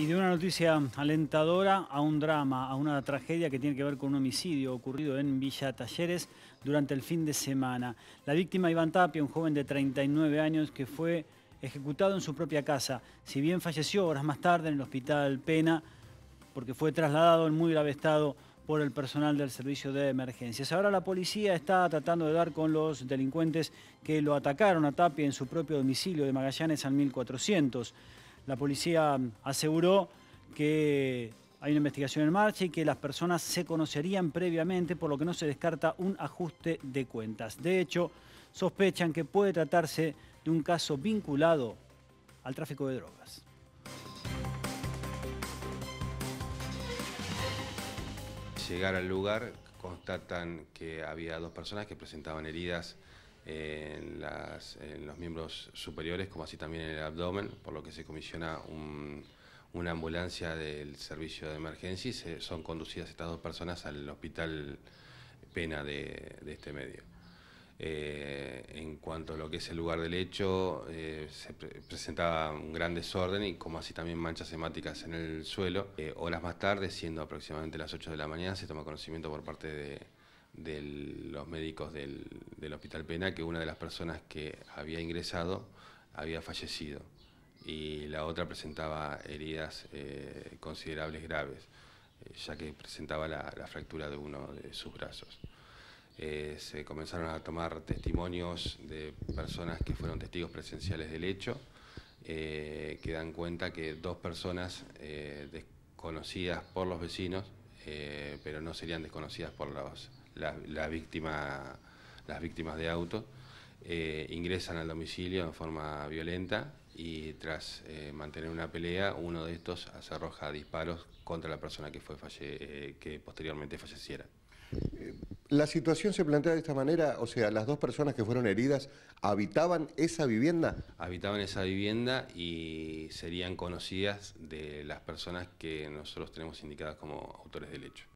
Y de una noticia alentadora a un drama, a una tragedia que tiene que ver con un homicidio ocurrido en Villa Talleres durante el fin de semana. La víctima Iván Tapia, un joven de 39 años que fue ejecutado en su propia casa. Si bien falleció horas más tarde en el hospital Pena, porque fue trasladado en muy grave estado por el personal del servicio de emergencias. Ahora la policía está tratando de dar con los delincuentes que lo atacaron a Tapia en su propio domicilio de Magallanes al 1400 la policía mm, aseguró que hay una investigación en marcha y que las personas se conocerían previamente, por lo que no se descarta un ajuste de cuentas. De hecho, sospechan que puede tratarse de un caso vinculado al tráfico de drogas. Llegar al lugar constatan que había dos personas que presentaban heridas en, las, los miembros superiores como así también en el abdomen, por lo que se comisiona una ambulancia del servicio de emergencia y son conducidas estas dos personas al hospital pena de, este medio. Eh, en cuanto a lo que es el lugar del hecho, eh, se presentaba un gran desorden y como así también manchas hemáticas en el suelo. Eh, horas más tarde, siendo aproximadamente las 8 de la mañana, se toma conocimiento por parte de, de los médicos del, del Hospital Pena que una de las personas que había ingresado había fallecido y la otra presentaba heridas eh, considerables graves, eh, ya que presentaba la, fractura de uno de sus brazos. Eh, se comenzaron a tomar testimonios de personas que fueron testigos presenciales del hecho, que dan cuenta que dos personas desconocidas por los vecinos, pero no serían desconocidas por la, la víctima las víctimas de auto, eh, ingresan al domicilio en forma violenta y tras eh, mantener una pelea, uno de estos se arroja disparos contra la persona que, fue falle eh, que posteriormente falleciera. La situación se plantea de esta manera, o sea, las dos personas que fueron heridas habitaban esa vivienda. Habitaban esa vivienda y serían conocidas de las personas que nosotros tenemos indicadas como autores del hecho.